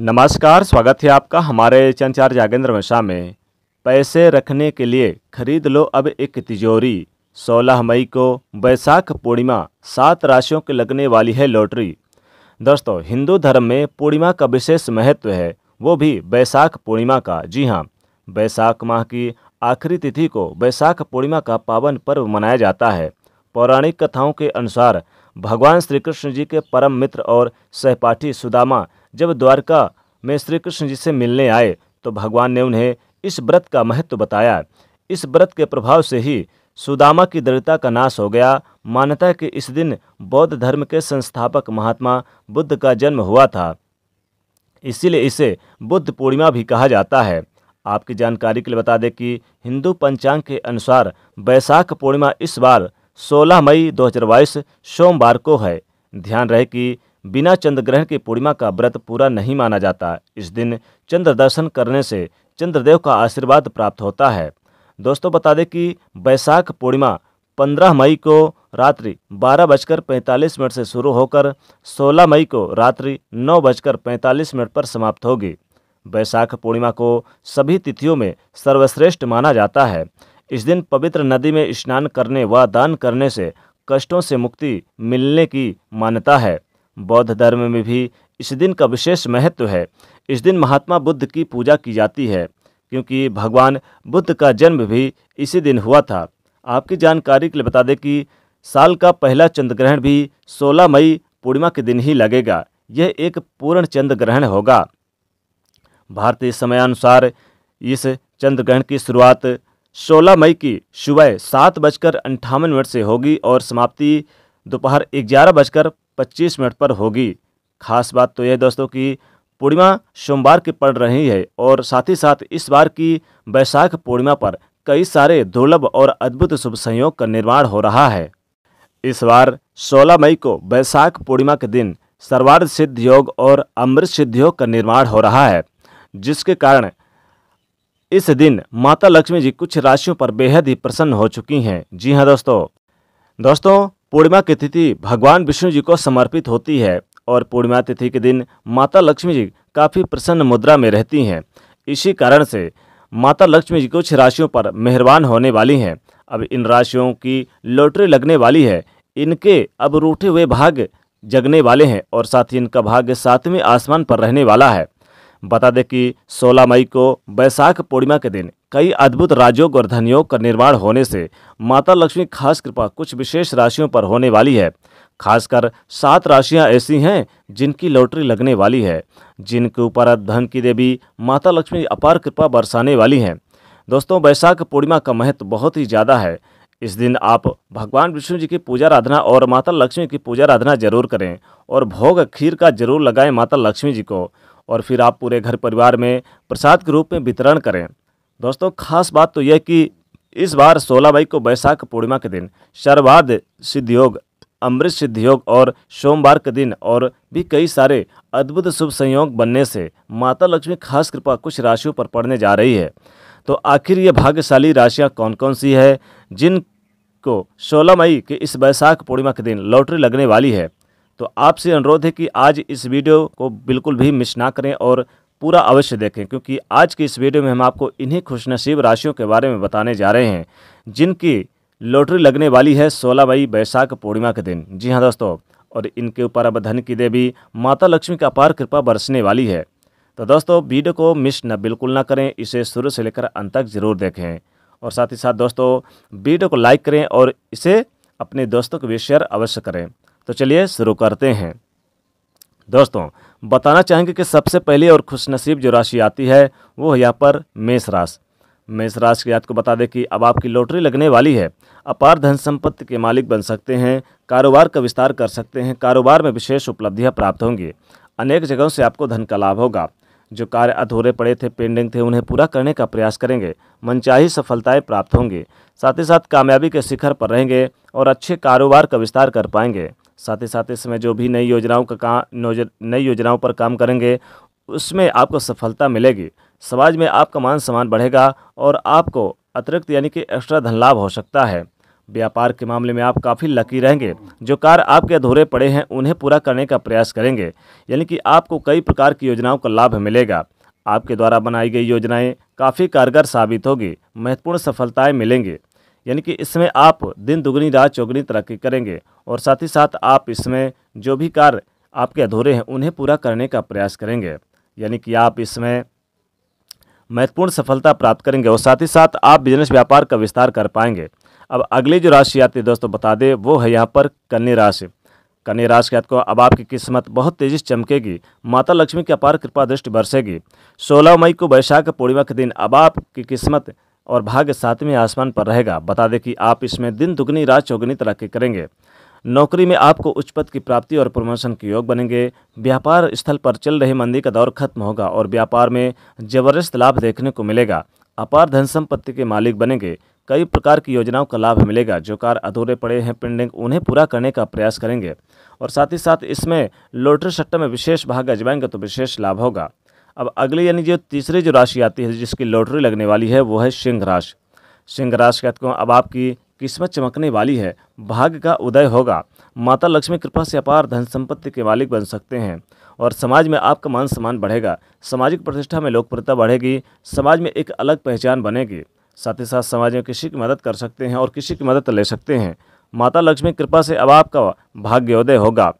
नमस्कार स्वागत है आपका हमारे चंचार जागेंद्र मशा में पैसे रखने के लिए खरीद लो अब एक तिजोरी 16 मई को वैशाख पूर्णिमा सात राशियों के लगने वाली है लॉटरी दोस्तों हिंदू धर्म में पूर्णिमा का विशेष महत्व है वो भी वैशाख पूर्णिमा का जी हाँ वैशाख माह की आखिरी तिथि को वैशाख पूर्णिमा का पावन पर्व मनाया जाता है पौराणिक कथाओं के अनुसार भगवान श्री कृष्ण जी के परम मित्र और सहपाठी सुदामा जब द्वारका में श्री कृष्ण जी से मिलने आए तो भगवान ने उन्हें इस व्रत का महत्व बताया इस व्रत के प्रभाव से ही सुदामा की दृढ़ता का नाश हो गया मान्यता कि इस दिन बौद्ध धर्म के संस्थापक महात्मा बुद्ध का जन्म हुआ था इसीलिए इसे बुद्ध पूर्णिमा भी कहा जाता है आपकी जानकारी के लिए बता दें कि हिंदू पंचांग के अनुसार बैसाख पूर्णिमा इस बार 16 मई 2022 सोमवार को है ध्यान रहे कि बिना चंद्र ग्रहण की पूर्णिमा का व्रत पूरा नहीं माना जाता इस दिन चंद्र दर्शन करने से चंद्रदेव का आशीर्वाद प्राप्त होता है दोस्तों बता दें कि बैसाख पूर्णिमा 15 मई को रात्रि बारह बजकर पैंतालीस मिनट से शुरू होकर 16 मई को रात्रि नौ बजकर पैंतालीस मिनट पर समाप्त होगी बैसाख पूर्णिमा को सभी तिथियों में सर्वश्रेष्ठ माना जाता है इस दिन पवित्र नदी में स्नान करने व दान करने से कष्टों से मुक्ति मिलने की मान्यता है बौद्ध धर्म में भी इस दिन का विशेष महत्व है इस दिन महात्मा बुद्ध की पूजा की जाती है क्योंकि भगवान बुद्ध का जन्म भी इसी दिन हुआ था आपकी जानकारी के लिए बता दें कि साल का पहला चंद्र ग्रहण भी 16 मई पूर्णिमा के दिन ही लगेगा यह एक पूर्ण चंद्र ग्रहण होगा भारतीय समयानुसार इस चंद्र ग्रहण की शुरुआत 16 मई की सुबह सात बजकर अंठावन मिनट से होगी और समाप्ति दोपहर ग्यारह बजकर पच्चीस मिनट पर होगी खास बात तो यह दोस्तों कि पूर्णिमा सोमवार की पड़ रही है और साथ ही साथ इस बार की वैशाख पूर्णिमा पर कई सारे दुर्लभ और अद्भुत शुभ संयोग का निर्माण हो रहा है इस बार 16 मई को वैशाख पूर्णिमा के दिन सर्वार्ध सिद्ध योग और अमृत सिद्ध योग का निर्माण हो रहा है जिसके कारण इस दिन माता लक्ष्मी जी कुछ राशियों पर बेहद ही प्रसन्न हो चुकी हैं जी हाँ दोस्तों दोस्तों पूर्णिमा की तिथि भगवान विष्णु जी को समर्पित होती है और पूर्णिमा तिथि के दिन माता लक्ष्मी जी काफ़ी प्रसन्न मुद्रा में रहती हैं इसी कारण से माता लक्ष्मी जी कुछ राशियों पर मेहरबान होने वाली हैं अब इन राशियों की लॉटरी लगने वाली है इनके अब रूठे हुए भाग जगने वाले हैं और साथ ही इनका भाग्य सातवें आसमान पर रहने वाला है बता दें कि 16 मई को बैसाख पूर्णिमा के दिन कई अद्भुत राजयोग और धनयोग का निर्माण होने से माता लक्ष्मी खास कृपा कुछ विशेष राशियों पर होने वाली है खासकर सात राशियां ऐसी हैं जिनकी लॉटरी लगने वाली है जिनके ऊपर धन की देवी माता लक्ष्मी अपार कृपा बरसाने वाली हैं दोस्तों बैसाख पूर्णिमा का महत्व बहुत ही ज़्यादा है इस दिन आप भगवान विष्णु जी की पूजा आराधना और माता लक्ष्मी की पूजा आराधना जरूर करें और भोग खीर का जरूर लगाएं माता लक्ष्मी जी को और फिर आप पूरे घर परिवार में प्रसाद के रूप में वितरण करें दोस्तों खास बात तो यह कि इस बार 16 मई को बैसाख पूर्णिमा के दिन शर्वाद सिद्धयोग अमृत सिद्धयोग और सोमवार के दिन और भी कई सारे अद्भुत शुभ संयोग बनने से माता लक्ष्मी खास कृपा कुछ राशियों पर पड़ने जा रही है तो आखिर ये भाग्यशाली राशियाँ कौन कौन सी है जिन को 16 मई के इस बैसाख पूर्णिमा के दिन लॉटरी लगने वाली है तो आपसे अनुरोध है कि आज इस वीडियो को बिल्कुल भी मिस ना करें और पूरा अवश्य देखें क्योंकि आज की इस वीडियो में हम आपको इन्हीं खुशनसीब राशियों के बारे में बताने जा रहे हैं जिनकी लॉटरी लगने वाली है सोलह मई बैसाख पूर्णिमा के दिन जी हाँ दोस्तों और इनके ऊपर अब धन की देवी माता लक्ष्मी का अपार कृपा बरसने वाली है तो दोस्तों वीडियो को मिस न बिल्कुल ना करें इसे शुरू से लेकर अंत तक ज़रूर देखें और साथ ही साथ दोस्तों वीडियो को लाइक करें और इसे अपने दोस्तों के भी शेयर अवश्य करें तो चलिए शुरू करते हैं दोस्तों बताना चाहेंगे कि सबसे पहली और खुशनसीब जो राशि आती है वो है यहाँ पर मेष राशि मेष राशि की आपको बता दें कि अब आपकी लॉटरी लगने वाली है अपार धन संपत्ति के मालिक बन सकते हैं कारोबार का विस्तार कर सकते हैं कारोबार में विशेष उपलब्धियाँ प्राप्त होंगी अनेक जगहों से आपको धन का लाभ होगा जो कार्य अधूरे पड़े थे पेंडिंग थे उन्हें पूरा करने का प्रयास करेंगे मनचाही सफलताएं प्राप्त होंगी साथ ही साथ कामयाबी के शिखर पर रहेंगे और अच्छे कारोबार का विस्तार कर पाएंगे साथ ही साथ इसमें जो भी नई योजनाओं का काम नई योजनाओं पर काम करेंगे उसमें आपको सफलता मिलेगी समाज में आपका मान सम्मान बढ़ेगा और आपको अतिरिक्त यानी कि एक्स्ट्रा धन लाभ हो सकता है व्यापार के मामले में आप काफ़ी लकी रहेंगे जो कार्य आपके अधूरे पड़े हैं उन्हें पूरा करने का प्रयास करेंगे यानी कि आपको कई प्रकार की योजनाओं का लाभ मिलेगा आपके द्वारा बनाई गई योजनाएं काफ़ी कारगर साबित होगी महत्वपूर्ण सफलताएं मिलेंगी यानी कि इसमें आप दिन दुगनी रात चौगनी तरक्की करेंगे और साथ ही साथ आप इसमें जो भी कार्य आपके अधूरे हैं उन्हें पूरा करने का प्रयास करेंगे यानी कि आप इसमें महत्वपूर्ण सफलता प्राप्त करेंगे और साथ ही साथ आप बिजनेस व्यापार का विस्तार कर पाएंगे अब अगली जो राशि आती है दोस्तों बता दें वो है यहाँ पर कन्या राशि कन्या राशि के को अब आपकी किस्मत बहुत तेजी से चमकेगी माता लक्ष्मी की अपार कृपा दृष्टि बरसेगी 16 मई को वैशाख पूर्णिमा के दिन अब आपकी किस्मत और भाग्य सातवें आसमान पर रहेगा बता दें कि आप इसमें दिन दुगनी रात चौगनी तरक्की करेंगे नौकरी में आपको उच्च पद की प्राप्ति और प्रमोशन के योग बनेंगे व्यापार स्थल पर चल रही मंदी का दौर खत्म होगा और व्यापार में जबरदस्त लाभ देखने को मिलेगा अपार धन संपत्ति के मालिक बनेंगे कई प्रकार की योजनाओं का लाभ मिलेगा जो कार्य अधूरे पड़े हैं पेंडिंग उन्हें पूरा करने का प्रयास करेंगे और साथ ही साथ इसमें लोटरी सट्टा में विशेष भाग अजमाएंगे तो विशेष लाभ होगा अब अगले यानी जो तीसरी जो राशि आती है जिसकी लॉटरी लगने वाली है वो है सिंह राशि सिंह राशि कहते हैं अब आपकी किस्मत चमकने वाली है भाग्य का उदय होगा माता लक्ष्मी कृपा से अपार धन संपत्ति के मालिक बन सकते हैं और समाज में आपका मान सम्मान बढ़ेगा सामाजिक प्रतिष्ठा में लोकप्रियता बढ़ेगी समाज में एक अलग पहचान बनेगी साथ ही साथ समाज में किसी की मदद कर सकते हैं और किसी की मदद ले सकते हैं माता लक्ष्मी कृपा से अब आपका भाग्योदय होगा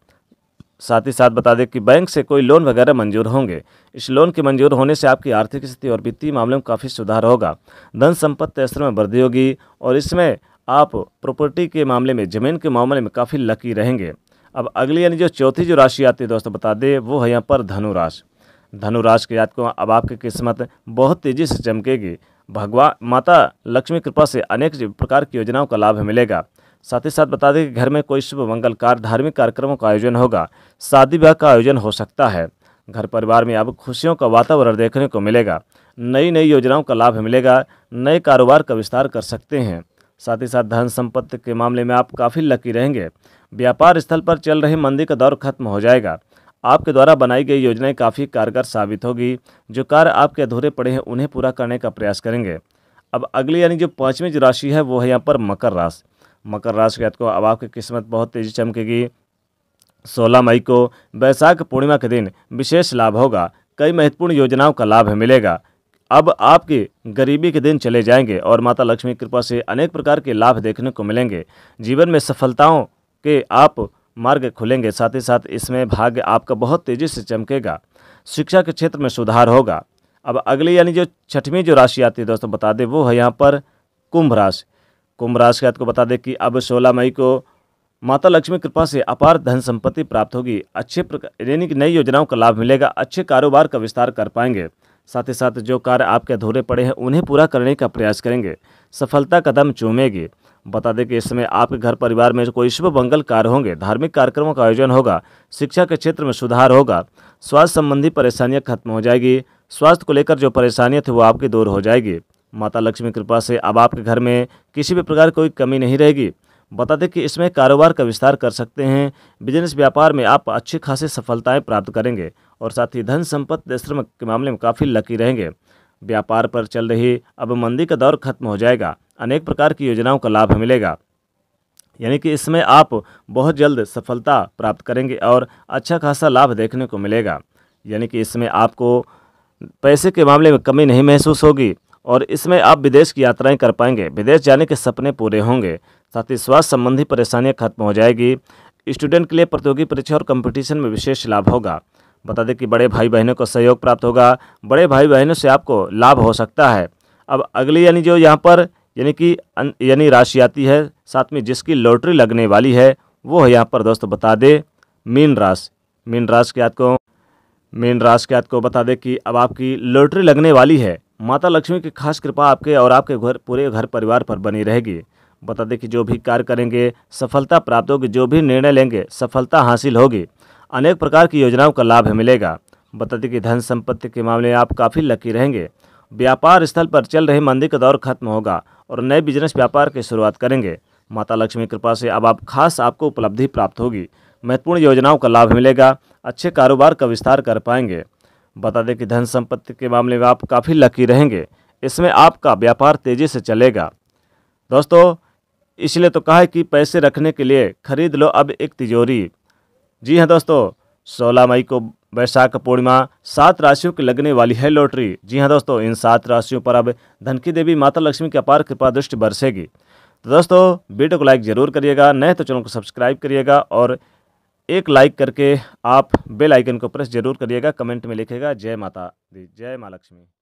साथ ही साथ बता दें कि बैंक से कोई लोन वगैरह मंजूर होंगे इस लोन के मंजूर होने से आपकी आर्थिक स्थिति और वित्तीय मामले में काफ़ी सुधार होगा धन संपत्ति स्तर में वृद्धि होगी और इसमें आप प्रॉपर्टी के मामले में जमीन के मामले में काफ़ी लकी रहेंगे अब अगली यानी जो चौथी जो राशि आती है दोस्तों बता दें वो है यहाँ पर धनुराशि धनुराश के याद को अब आपकी किस्मत बहुत तेज़ी से चमकेगी भगवान माता लक्ष्मी कृपा से अनेक प्रकार की योजनाओं का लाभ मिलेगा साथ ही साथ बता दें कि घर में कोई शुभ मंगलकार धार्मिक कार्यक्रमों का आयोजन होगा शादी ब्याह का आयोजन हो सकता है घर परिवार में अब खुशियों का वातावरण देखने को मिलेगा नई नई योजनाओं का लाभ मिलेगा नए कारोबार का विस्तार कर सकते हैं साथ ही साथ धन संपत्ति के मामले में आप काफ़ी लकी रहेंगे व्यापार स्थल पर चल रही मंदी का दौर खत्म हो जाएगा आपके द्वारा बनाई गई योजनाएं काफ़ी कारगर साबित होगी जो कार्य आपके अधूरे पड़े हैं उन्हें पूरा करने का प्रयास करेंगे अब अगली यानी जो पाँचवीं राशि है वो है यहाँ पर मकर राशि मकर राशि के को अब आपकी किस्मत बहुत तेज़ी चमकेगी सोलह मई को वैशाख पूर्णिमा के दिन विशेष लाभ होगा कई महत्वपूर्ण योजनाओं का लाभ मिलेगा अब आपके गरीबी के दिन चले जाएंगे और माता लक्ष्मी कृपा से अनेक प्रकार के लाभ देखने को मिलेंगे जीवन में सफलताओं के आप मार्ग खुलेंगे साथ ही साथ इसमें भाग्य आपका बहुत तेज़ी से चमकेगा शिक्षा के क्षेत्र में सुधार होगा अब अगली यानी जो छठवीं जो राशि आती है दोस्तों बता दें वो है यहाँ पर कुंभ राशि कुंभ राशि के आपको बता दें कि अब 16 मई को माता लक्ष्मी कृपा से अपार धन संपत्ति प्राप्त होगी अच्छे प्रकार यानी कि नई योजनाओं का लाभ मिलेगा अच्छे कारोबार का विस्तार कर पाएंगे साथ ही साथ जो कार्य आपके अधूरे पड़े हैं उन्हें पूरा करने का प्रयास करेंगे सफलता कदम चूमेगी बता दें कि इस समय आपके घर परिवार में कोई शुभ मंगल कार्य होंगे धार्मिक कार्यक्रमों का आयोजन होगा शिक्षा के क्षेत्र में सुधार होगा स्वास्थ्य संबंधी परेशानियां खत्म हो जाएगी स्वास्थ्य को लेकर जो परेशानियां थी वो आपकी दूर हो जाएगी माता लक्ष्मी कृपा से अब आपके घर में किसी भी प्रकार कोई कमी नहीं रहेगी बता दें कि इसमें कारोबार का विस्तार कर सकते हैं बिजनेस व्यापार में आप अच्छी खासी सफलताएं प्राप्त करेंगे और साथ ही धन संपत्ति श्रम के मामले में काफ़ी लकी रहेंगे व्यापार पर चल रही अब मंदी का दौर खत्म हो जाएगा अनेक प्रकार की योजनाओं का लाभ मिलेगा यानी कि इसमें आप बहुत जल्द सफलता प्राप्त करेंगे और अच्छा खासा लाभ देखने को मिलेगा यानी कि इसमें आपको पैसे के मामले में कमी नहीं महसूस होगी और इसमें आप विदेश की यात्राएं कर पाएंगे विदेश जाने के सपने पूरे होंगे साथ ही स्वास्थ्य संबंधी परेशानियां खत्म हो जाएगी स्टूडेंट के लिए प्रतियोगी परीक्षा और कंपटीशन में विशेष लाभ होगा बता दें कि बड़े भाई बहनों को सहयोग प्राप्त होगा बड़े भाई बहनों से आपको लाभ हो सकता है अब अगली यानी जो यहाँ पर यानी कि यानी राशि आती है साथ में जिसकी लॉटरी लगने वाली है वो है यहाँ पर दोस्तों बता दें मीन राशि मीन राशि के आपको मीन राशि के आपको बता दें कि अब आपकी लॉटरी लगने वाली है माता लक्ष्मी की खास कृपा आपके और आपके घर पूरे घर परिवार पर बनी रहेगी बता दें कि जो भी कार्य करेंगे सफलता प्राप्त होगी जो भी निर्णय लेंगे सफलता हासिल होगी अनेक प्रकार की योजनाओं का लाभ मिलेगा बता दें कि धन संपत्ति के मामले में आप काफ़ी लकी रहेंगे व्यापार स्थल पर चल रहे मंदी का दौर खत्म होगा और नए बिजनेस व्यापार की शुरुआत करेंगे माता लक्ष्मी कृपा से अब आप खास आपको उपलब्धि प्राप्त होगी महत्वपूर्ण योजनाओं का लाभ मिलेगा अच्छे कारोबार का विस्तार कर पाएंगे बता दें कि धन संपत्ति के मामले में आप काफ़ी लकी रहेंगे इसमें आपका व्यापार तेज़ी से चलेगा दोस्तों इसलिए तो कहा है कि पैसे रखने के लिए खरीद लो अब एक तिजोरी जी हाँ दोस्तों सोलह मई को वैशाख पूर्णिमा सात राशियों की लगने वाली है लॉटरी जी हाँ दोस्तों इन सात राशियों पर अब धन की देवी माता लक्ष्मी की अपार कृपा दृष्टि बरसेगी तो दोस्तों वीडियो को लाइक जरूर करिएगा नए तो चैनल को सब्सक्राइब करिएगा और एक लाइक करके आप बेल आइकन को प्रेस जरूर करिएगा कमेंट में लिखेगा जय माता दी जय माँ लक्ष्मी